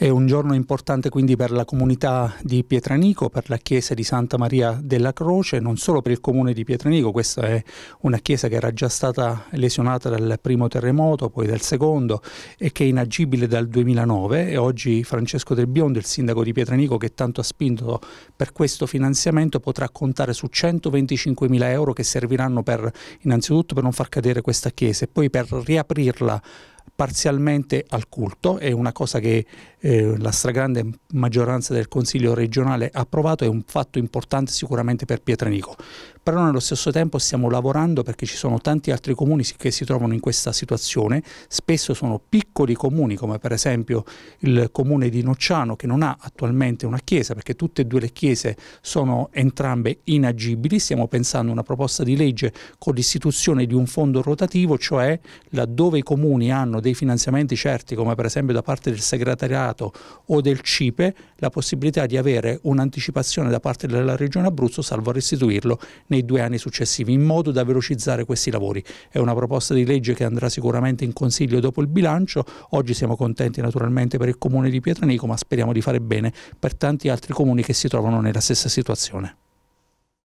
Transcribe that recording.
È un giorno importante quindi per la comunità di Pietranico, per la chiesa di Santa Maria della Croce, non solo per il comune di Pietranico, questa è una chiesa che era già stata lesionata dal primo terremoto, poi dal secondo e che è inagibile dal 2009 e oggi Francesco Del Biondo, il sindaco di Pietranico che tanto ha spinto per questo finanziamento, potrà contare su 125 mila euro che serviranno per innanzitutto per non far cadere questa chiesa e poi per riaprirla parzialmente al culto, è una cosa che eh, la stragrande maggioranza del Consiglio regionale ha approvato è un fatto importante sicuramente per Pietranico. Però nello stesso tempo stiamo lavorando perché ci sono tanti altri comuni che si trovano in questa situazione, spesso sono piccoli comuni come per esempio il comune di Nocciano che non ha attualmente una chiesa perché tutte e due le chiese sono entrambe inagibili, stiamo pensando a una proposta di legge con l'istituzione di un fondo rotativo, cioè laddove i comuni hanno dei finanziamenti certi come per esempio da parte del segretariato Stato o del CIPE la possibilità di avere un'anticipazione da parte della Regione Abruzzo salvo restituirlo nei due anni successivi in modo da velocizzare questi lavori. È una proposta di legge che andrà sicuramente in Consiglio dopo il bilancio, oggi siamo contenti naturalmente per il Comune di Pietranico ma speriamo di fare bene per tanti altri comuni che si trovano nella stessa situazione.